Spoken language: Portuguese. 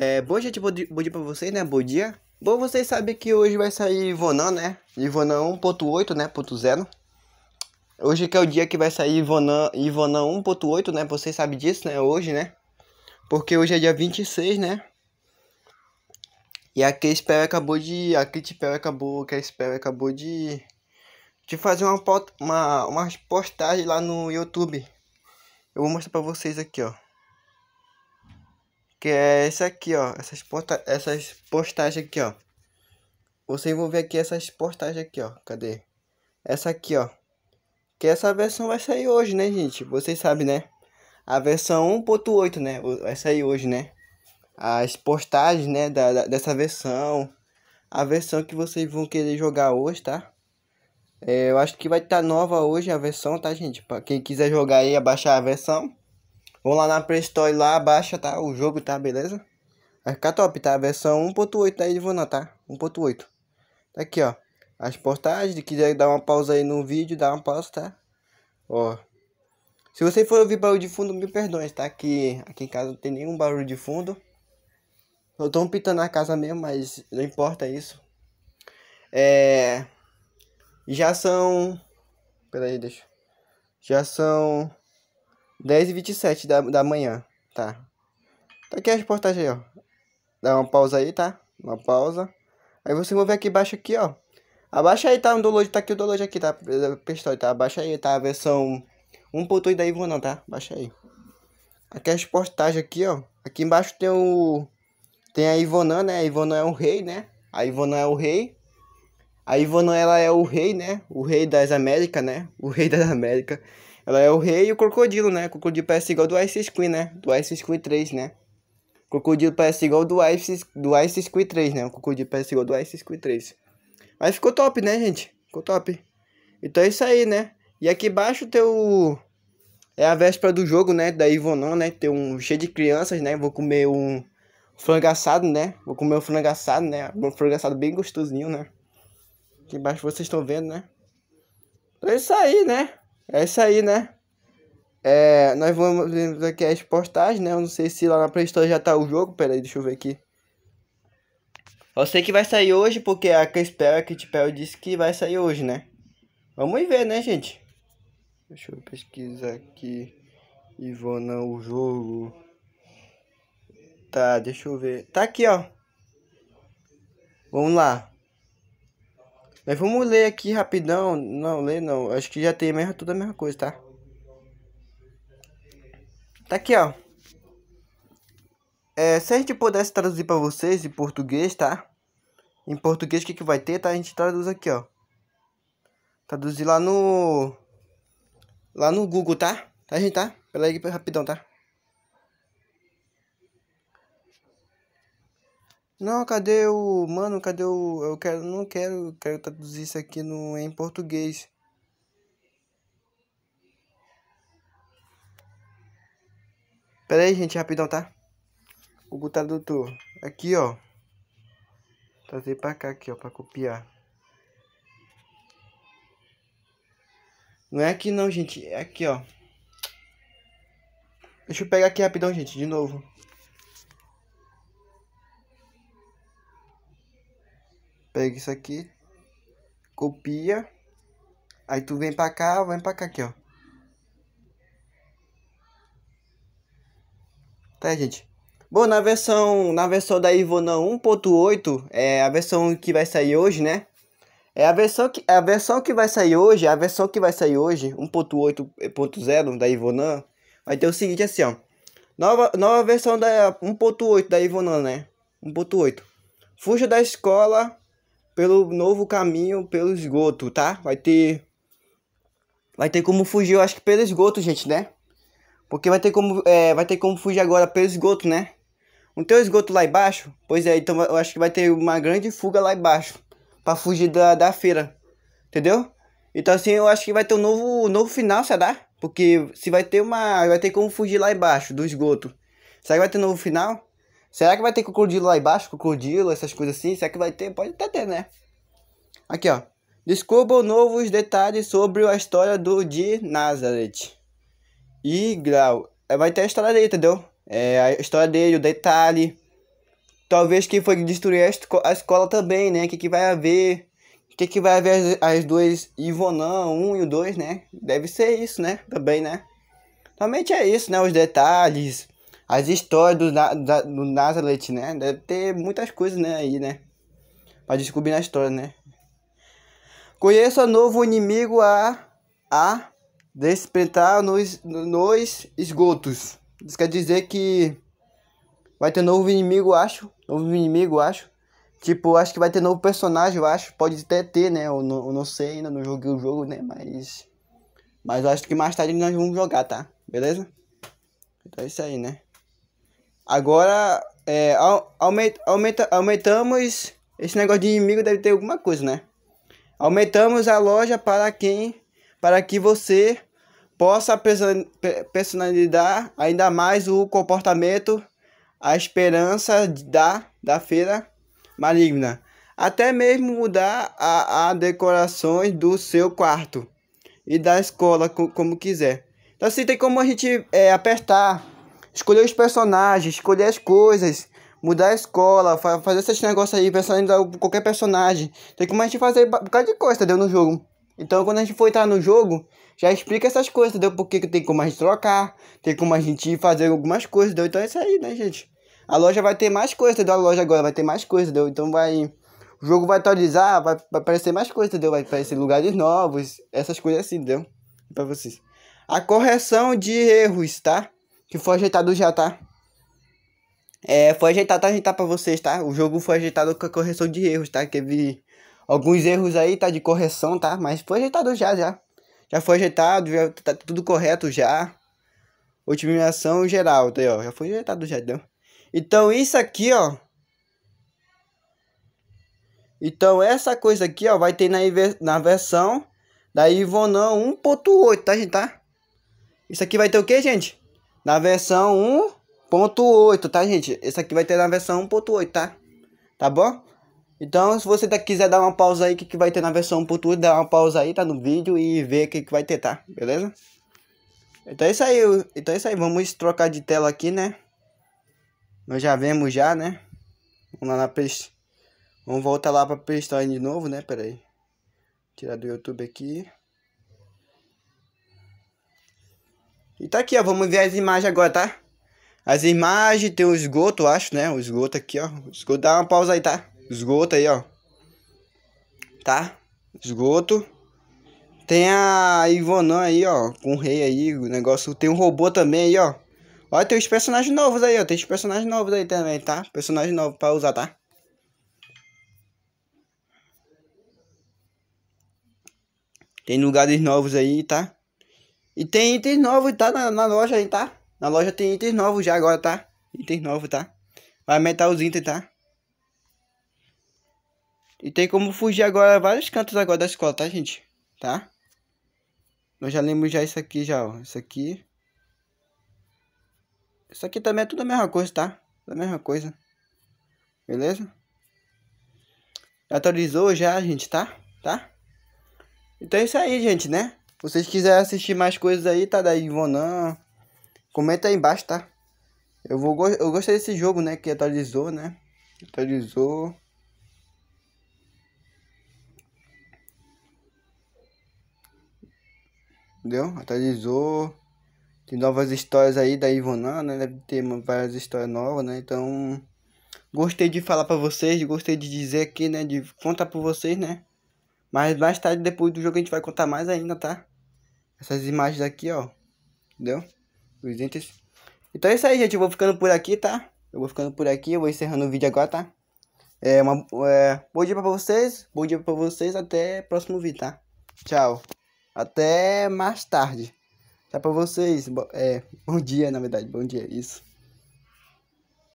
É, boa bom dia, bom dia pra vocês, né? Bom dia. Bom, vocês sabem que hoje vai sair Ivonan, né? Ivonã 1.8, né? Ponto zero. Hoje que é o dia que vai sair Ivonã, Ivonã 1.8, né? Vocês sabem disso, né? Hoje, né? Porque hoje é dia 26, né? E a Kate acabou de... A Kate acabou... A Kate acabou de... De fazer uma, uma, uma postagem lá no YouTube. Eu vou mostrar pra vocês aqui, ó. Que é essa aqui, ó. Essas, posta essas postagens aqui, ó. Vocês vão ver aqui essas postagens aqui, ó. Cadê? Essa aqui, ó. Que essa versão vai sair hoje, né, gente? Vocês sabem, né? A versão 1.8, né? Vai sair hoje, né? As postagens, né? Da, da, dessa versão. A versão que vocês vão querer jogar hoje, tá? É, eu acho que vai estar tá nova hoje a versão, tá, gente? Pra quem quiser jogar aí, abaixar a versão. Vamos lá na Play Store lá, baixa, tá? O jogo, tá? Beleza? Vai ficar top, tá? A versão 1.8 aí de Vona, tá? 1.8. Tá aqui, ó. As postagens, se quiser dar uma pausa aí no vídeo, dá uma pausa, tá? Ó. Se você for ouvir barulho de fundo, me perdoe, tá? Que aqui em casa não tem nenhum barulho de fundo. Eu tô pintando a casa mesmo, mas não importa isso. É... Já são... Pera aí, deixa. Já são... 10 e 27 da, da manhã, tá? Tá aqui a reportagem aí, ó. Dá uma pausa aí, tá? Uma pausa. Aí você vão ver aqui embaixo aqui, ó. Abaixa aí, tá? O download tá aqui, o download aqui, tá? Pistol, tá? Abaixa aí, tá? A versão 1.8 da Ivo não, tá? Abaixa aí. Aqui a reportagem aqui, ó. Aqui embaixo tem o... Tem a Ivonã, né? A Ivonã é o rei, né? A Ivonã é o rei. A Ivonã, ela é o rei, né? O rei das Américas, né? O rei das Américas. Ela é o rei e o crocodilo, né? O crocodilo parece igual do Ice Queen, né? Do Ice Queen 3, né? O crocodilo parece igual do Ice, do Ice Queen 3, né? O crocodilo parece igual do Ice Queen 3. Mas ficou top, né, gente? Ficou top. Então é isso aí, né? E aqui embaixo tem o... É a véspera do jogo, né? Da Ivonon, né? Tem um cheio de crianças, né? Vou comer um frango assado, né? Vou comer um frango assado, né? Um frango assado bem gostosinho, né? Aqui embaixo vocês estão vendo, né? Então é isso aí, né? É isso aí, né? É, nós vamos ver aqui as postagens, né? Eu não sei se lá na Play Store já tá o jogo. Pera aí, deixa eu ver aqui. Eu sei que vai sair hoje, porque a Caspera Kitpel disse que vai sair hoje, né? Vamos ver, né, gente? Deixa eu pesquisar aqui. Ivona, o jogo. Tá, deixa eu ver. Tá aqui, ó. Vamos lá mas vamos ler aqui rapidão. Não, ler não. Acho que já tem mesmo, tudo a mesma coisa, tá? Tá aqui, ó. É, se a gente pudesse traduzir para vocês em português, tá? Em português, o que, que vai ter, tá? A gente traduz aqui, ó. Traduzir lá no... Lá no Google, tá? Tá, gente, tá? Pera aí, rapidão, tá? Não, cadê o. Mano, cadê o. Eu quero. Não quero. Quero traduzir isso aqui no, em português. Pera aí, gente, rapidão, tá? O Tradutor. Tá aqui, ó. Trazer pra cá, aqui, ó, pra copiar. Não é aqui, não, gente. É aqui, ó. Deixa eu pegar aqui rapidão, gente, de novo. Pega isso aqui. Copia. Aí tu vem pra cá, vem pra cá aqui, ó. Tá, gente? Bom, na versão, na versão da Ivona 1.8, é a versão que vai sair hoje, né? É a versão que a versão que vai sair hoje, a versão que vai sair hoje, 1.8.0 da Ivonan, vai ter o seguinte assim, ó. Nova, nova versão da 1.8 da Ivonan, né? 1.8. Fuja da escola pelo novo caminho, pelo esgoto, tá? Vai ter. Vai ter como fugir, eu acho que pelo esgoto, gente, né? Porque vai ter como, é, vai ter como fugir agora pelo esgoto, né? Não tem o esgoto lá embaixo? Pois é, então eu acho que vai ter uma grande fuga lá embaixo. Pra fugir da, da feira. Entendeu? Então assim, eu acho que vai ter um novo, novo final, será? Porque se vai ter uma... Vai ter como fugir lá embaixo, do esgoto. Será que vai ter um novo final? Será que vai ter crocodilo lá embaixo? Crocodilo, essas coisas assim? Será que vai ter? Pode até ter, né? Aqui, ó. Descubram novos detalhes sobre a história do de Nazareth. E Grau. Eh, vai ter a história dele, entendeu? É, a história dele, o detalhe. Talvez que foi destruir a, esco a escola também, né? O que, que vai haver? O que, que vai haver as, as duas Ivonã, um e o dois, né? Deve ser isso, né? Também, né? Realmente é isso, né? Os detalhes as histórias do, da, do Nazareth, né? Deve ter muitas coisas né, aí, né? Pra descobrir na história, né? Conheça novo inimigo a, a despertar nos, nos esgotos. Isso quer dizer que vai ter novo inimigo, acho. Novo inimigo, acho. Tipo, acho que vai ter novo personagem, eu acho. Pode até ter, né? Eu eu não sei ainda, não joguei o jogo, né? Mas. Mas acho que mais tarde nós vamos jogar, tá? Beleza? Então é isso aí, né? Agora, é, aumenta, aumenta, aumentamos. Esse negócio de inimigo deve ter alguma coisa, né? Aumentamos a loja para quem. Para que você possa personalizar ainda mais o comportamento, a esperança da, da feira maligna. Até mesmo mudar a, a decorações do seu quarto e da escola, como quiser. Então, assim, tem como a gente é, apertar escolher os personagens, escolher as coisas, mudar a escola, fazer esses negócios aí, personalizar qualquer personagem. Tem como a gente fazer um bocado de coisa, entendeu? No jogo. Então, quando a gente for entrar no jogo, já explica essas coisas, entendeu? Porque tem como a gente trocar, tem como a gente fazer algumas coisas, entendeu? Então é isso aí, né, gente? A loja vai ter mais coisas, entendeu? A loja agora vai ter mais coisas, entendeu? Então vai. O jogo vai atualizar, vai, vai aparecer mais coisas, entendeu? Vai aparecer lugares novos, essas coisas assim, entendeu? Pra vocês. A correção de erros, tá? que foi ajeitado já, tá? É, foi ajeitado, tá? Ajeitar pra vocês, tá? O jogo foi ajeitado com a correção de erros, tá? teve alguns erros aí, tá? De correção, tá? Mas foi ajeitado já, já. Já foi ajeitado, já tá tudo correto já. Otimização geral, tá aí, ó. Já foi ajeitado já, deu. Então isso aqui, ó. Então essa coisa aqui, ó, vai ter na, na versão da Ivonão 1.8, tá, gente, tá? Isso aqui vai ter o que, gente? Na versão 1.8, tá, gente? Esse aqui vai ter na versão 1.8, tá? Tá bom? Então, se você tá- quiser dar uma pausa aí, que, que vai ter na versão 1.8, dá uma pausa aí, tá? No vídeo e ver o que, que vai ter, tá? Beleza? Então é isso aí, então é isso aí. Vamos trocar de tela aqui, né? Nós já vemos já, né? Vamos lá na Play... Vamos voltar lá pra Play Store de novo, né? Pera aí. Tirar do YouTube aqui. E tá aqui, ó. Vamos ver as imagens agora, tá? As imagens, tem o esgoto, acho, né? O esgoto aqui, ó. O esgoto, dá uma pausa aí, tá? esgoto aí, ó. Tá? Esgoto. Tem a Ivonan aí, ó. Com o rei aí, o negócio. Tem um robô também aí, ó. Olha, tem os personagens novos aí, ó. Tem os personagens novos aí também, tá? Personagem novo pra usar, tá? Tem lugares novos aí, tá? E tem itens novos, tá? Na, na loja aí, tá? Na loja tem itens novos já agora, tá? Itens novos, tá? Vai aumentar os itens, tá? E tem como fugir agora vários cantos agora da escola, tá, gente? Tá? Nós já lemos já isso aqui, já, ó. Isso aqui. Isso aqui também é tudo a mesma coisa, tá? Tudo a mesma coisa. Beleza? Atualizou já, gente, tá? Tá? Então é isso aí, gente, né? vocês quiserem assistir mais coisas aí, tá da Ivonan. Comenta aí embaixo, tá? Eu, vou, eu gostei desse jogo, né? Que atualizou, né? Atualizou. Entendeu? Atualizou. Tem novas histórias aí da Ivonan, né? Deve ter várias histórias novas, né? Então, gostei de falar pra vocês, gostei de dizer aqui, né? De contar pra vocês, né? Mas mais tarde, depois do jogo, a gente vai contar mais ainda, tá? Essas imagens aqui, ó. Entendeu? Os itens. Então é isso aí, gente. Eu vou ficando por aqui, tá? Eu vou ficando por aqui. Eu vou encerrando o vídeo agora, tá? É, uma, é, bom dia pra vocês. Bom dia pra vocês. Até próximo vídeo, tá? Tchau. Até mais tarde. Tchau pra vocês. Bo é, bom dia, na verdade. Bom dia. Isso.